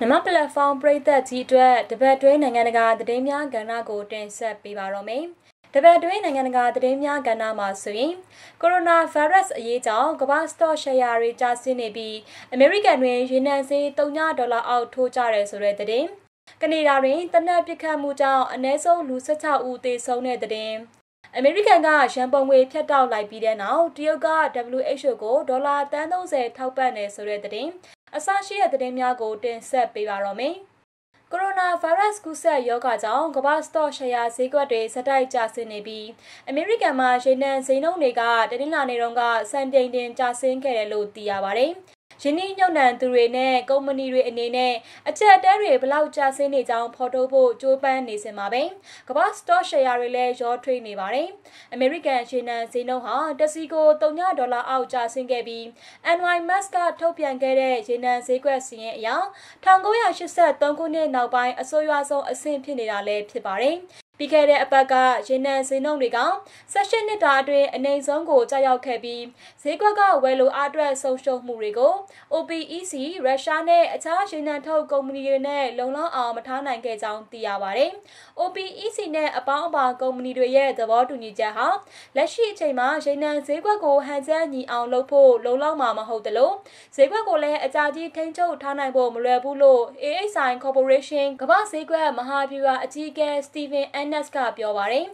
မြန်မာ platform ပရိသတ်ကြီးအတွက်တပတ်တွဲနိုင်ငံတကာသတင်းများကဏ္ဍကိုတင်ဆက်ပေးပါတော့မယ်။တပတ်တွဲနိုင်ငံတကာသတင်းများကဏ္ဍမှာဆိုရင်ကိုရိုနာဗိုင်းရပ်စ်အရေးကြောင့်ကမ္ဘာစတော့ရှယ်ယာတွေကျဆင်းနေပြီးအမေရိကန်တွင်ရေနံဈေး3ဒေါ်လာအောက်ထိုးကျတယ်ဆိုတဲ့သတင်း။ကနေဒါတွင်တနက်ပစ်ခတ်မှုကြောင့်အနည်းဆုံးလူ16ဦးသေဆုံးတဲ့သတင်း။အမေရိကန်ကရန်ပုံငွေဖြတ်တောက်လိုက်ပြီးတဲ့နောက်တရုတ်က WHO ကိုဒေါ်လာတန်း30ထောက်ပံ့နေဆိုတဲ့သတင်းအစရှိတဲ့သတင်းများကိုတင်ဆက်ပေးပါရမယ်။ကိုရိုနာဗိုင်းရပ်စ်ကူးစက်ရောဂါကြောင့်ကမ္ဘာစတော့ရှယ်ယာဈေးကွက်တွေစတိုက်ကျဆင်းနေပြီးအမေရိကန်မှာရေနံဈေးနှုန်းတွေကတနင်္လာနေ့တုန်းကစံတိန်တင်ကျဆင်းခဲ့တယ်လို့သိရပါဗျ။ယင်းနှိမ့်ညွန့်နှံသူတွေနဲ့ကုမ္ပဏီတွေအနေနဲ့အချက်အလက်တွေဘလောက်ကျဆင်းနေကြောင်းဖော်ထုတ်ဖို့ကြိုးပမ်းနေစင်ပါပဲ။ကမ္ဘာ stock share တွေလည်းရောထွေးနေပါတယ်။ American ရှင်နံဈေးနှုန်းဟာတစီကို3ဒေါ်လာအောက်ကျဆင်းခဲ့ပြီး NY Max ကထုတ်ပြန်ခဲ့တဲ့ရေနံဈေးကွက်စီရင်အရ1983ခုနှစ်နောက်ပိုင်းအဆိုးရွားဆုံးအဆင့်ဖြစ်နေတာလည်းဖြစ်ပါတယ်ပြီးခဲ့တဲ့အပတ်ကရေနံဈေးနှုန်းတွေက16နှစ်တာအတွင်းအနိမ့်ဆုံးကိုကျရောက်ခဲ့ပြီးဈေးကွက်ကဝယ်လိုအားအတွက်ဆုံးရှုံးမှုတွေကို OPEC ရုရှားနဲ့အခြားရေနံထုတ်ကုမ္ပဏီတွေနဲ့လုံလောက်အောင်မထားနိုင်ခဲ့ကြောင်းသိရပါတယ်။ OPEC နဲ့အပေါင်းအပါကုမ္ပဏီတွေရဲ့သဘောတူညီချက်ဟာလက်ရှိအချိန်မှာရေနံဈေးကွက်ကိုဟန်ချက်ညီအောင်လုပ်ဖို့လုံလောက်မှာမဟုတ်သလိုဈေးကွက်ကိုလည်းအကြကြီးထိန်းချုပ်ထားနိုင်ဖို့မလွယ်ဘူးလို့ AHI Corporation ကမ္ဘာဈေးကွက်မဟာဗျူဟာအကြီးအကဲ Steven N Madness ကပြောပါတယ်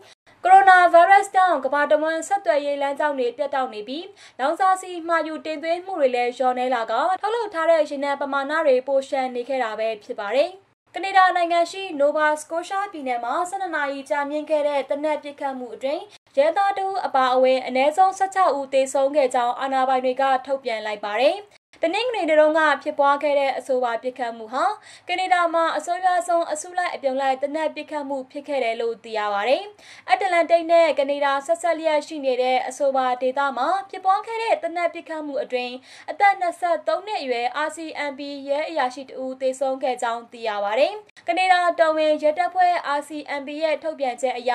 ကိုရိုနာဗိုင်းရပ်စ်ကြောင့်ကမ္ဘာတစ်ဝန်းဆက်သွယ်ရေးလမ်းကြောင်းတွေပြတ်တောက်နေပြီးလောင်စာဆီမှာယူတင်သွင်းမှုတွေလည်းလျော့နေလာကထုတ်လုပ်ထားတဲ့ရေနံပမာဏတွေပိုလျှံနေခဲ့တာပဲဖြစ်ပါတယ်ကနေဒါနိုင်ငံရှိ Nova Scotia ပြည်နယ်မှာ12နာရီကြာမြင့်ခဲ့တဲ့တနက်ပစ်ခတ်မှုအတွင်းရဲသားတို့အပါအဝင်အနည်းဆုံး16ဦးသေဆုံးခဲ့ကြောင်းအာဏာပိုင်တွေကထုတ်ပြန်လိုက်ပါတယ်တနင်္ဂနွေနေ့တုန်းကဖြစ်ပွားခဲ့တဲ့အဆိုပါပြစ်ခတ်မှုဟာကနေဒါမှာအစိုးရဆုံးအစုလိုက်အပြုံလိုက်တနက်ပြစ်ခတ်မှုဖြစ်ခဲ့တယ်လို့သိရပါတယ်။အတ္တလန်တိတ်နဲ့ကနေဒါဆက်ဆက်လျက်ရှိနေတဲ့အဆိုပါဒေသမှာဖြစ်ပွားခဲ့တဲ့တနက်ပြစ်ခတ်မှုအတွင်းအသက်23နှစ်အရွယ် RCMP ရဲအရာရှိတဦးသေဆုံးခဲ့ကြောင်းသိရပါတယ်။ကနေဒါတော်ဝင်ရဲတပ်ဖွဲ့ RCMP ရဲ့ထုတ်ပြန်ချက်အရ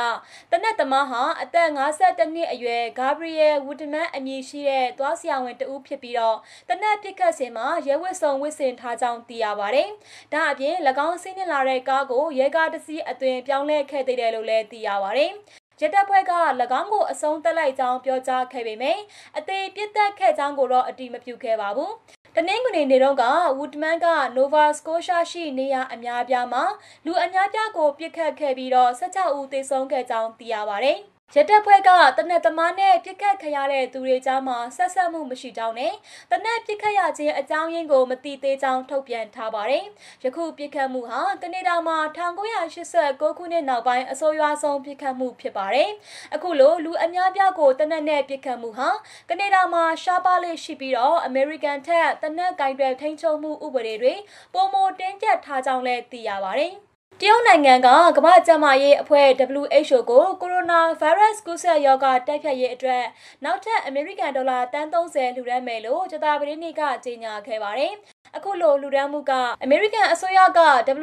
တနက်သမားဟာအသက်52နှစ်အရွယ်ဂါဘရီယယ်ဝူဒမန်အမည်ရှိတဲ့သွားဆရာဝန်တဦးဖြစ်ပြီးတော့တနက်ပြစ်ခတ်စဉ်မှာရဲဝတ်စုံဝတ်ဆင်ထားကြောင်းသိရပါတယ်။ဒါအပြင်၎င်းစီးနစ်လာတဲ့ကားကိုရဲကားတစ်စီးအသွင်ပြောင်းလဲခဲ့သေးတယ်လို့လည်းသိရပါတယ်။ရတပ်ဖွဲ့က၎င်းကိုအဆုံးတက်လိုက်ကြောင်းပြောကြားခဲ့ပေမယ့်အသေးပြစ်တက်ခဲ့ကြောင်းကိုတော့အတိမပြုခဲ့ပါဘူး။တနင်္ဂနွေနေ့တုန်းကဝူဒမန်က Nova Scotia ရှိနေရအများအပြားမှာလူအများပြားကိုပြစ်ခတ်ခဲ့ပြီးတော့၁၆ဦးသေဆုံးခဲ့ကြောင်းသိရပါဗျ။ရတပ်ဖွဲ့ကတနက်သမားနဲ့ပြစ်ခတ်ခံရတဲ့သူတွေကြားမှာဆက်ဆက်မှုမရှိကြောင်းနဲ့တနက်ပြစ်ခတ်ရခြင်းအကြောင်းရင်းကိုမသိသေးကြောင်းထုတ်ပြန်ထားပါတယ်။ယခုပြစ်ခတ်မှုဟာကနေဒါမှာ1989ခုနှစ်နောက်ပိုင်းအဆိုးရွားဆုံးပြစ်ခတ်မှုဖြစ်ပါတယ်။အခုလိုလူအများပြားကိုတနက်နဲ့ပြစ်ခတ်မှုဟာကနေဒါမှာရှားပါးလေးရှိပြီးတော့ American ထက်တနက်ကင်တွယ်ထိန်းချုပ်မှုဥပဒေတွေပုံမတင်းကျပ်ထားကြောင်းလည်းသိရပါတယ်။တရုတ်နိုင်ငံကကမ္ဘာ့ကျန်းမာရေးအဖွဲ့ WHO ကိုကိုရိုနာဗိုင်းရပ်စ်ကူးစက်ရောဂါတိုက်ဖျက်ရေးအတွက် နောက်ထပ်အမေရိကန်ဒေါ်လာတန်30လှူဒါန်းမယ်လို့ကြာသပတေးနေ့ကကြေညာခဲ့ပါတယ်အခုလိုလူဒန်းမှုကအမေရိကန်အစိုးရက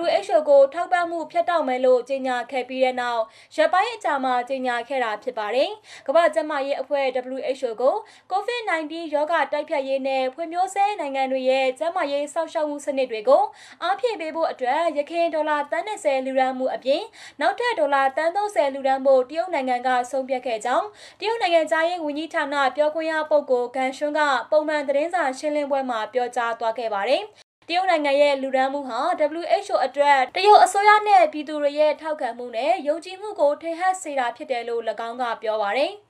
WHO ကိုထောက်ပံ့မှုဖြတ်တောက်မယ်လို့ကြေညာခဲ့ပြီးတဲ့နောက်ရပ်ပိုင်းအကြာမှာကြေညာခဲ့တာဖြစ်ပါတယ်။ကမ္ဘာ့ကျန်းမာရေးအဖွဲ့ WHO ကို COVID-19 ရောဂါတိုက်ဖျက်ရေးနဲ့ဖွံ့ဖြိုးဆဲနိုင်ငံတွေရဲ့ကျန်းမာရေးစောင့်ရှောက်မှုစနစ်တွေကိုအားဖြည့်ပေးဖို့အတွက်ရခိုင်ဒေါ်လာတန်း30လူဒန်းမှုအပြင်နောက်ထပ်ဒေါ်လာတန်း30လူဒန်းဖို့တရုတ်နိုင်ငံကဆုံးဖြတ်ခဲ့ကြောင်းတရုတ်နိုင်ငံသားရေးဝန်ကြီးဌာနပြောခွင့်ရပုဂ္ဂိုလ်ဂန်ရှွန်းကပုံမှန်သတင်းစာရှင်းလင်းပွဲမှာပြောကြားသွားခဲ့ပါတယ်ပါတယ်။တရုတ်နိုင်ငံရဲ့လူဒန်းမှုဟာ WHO အတွက်တရုတ်အစိုးရနဲ့ပြည်သူတွေရဲ့ထောက်ခံမှုနဲ့ယုံကြည်မှုကိုထိဟပ်စေတာဖြစ်တယ်လို့၎င်းကပြောပါတယ်။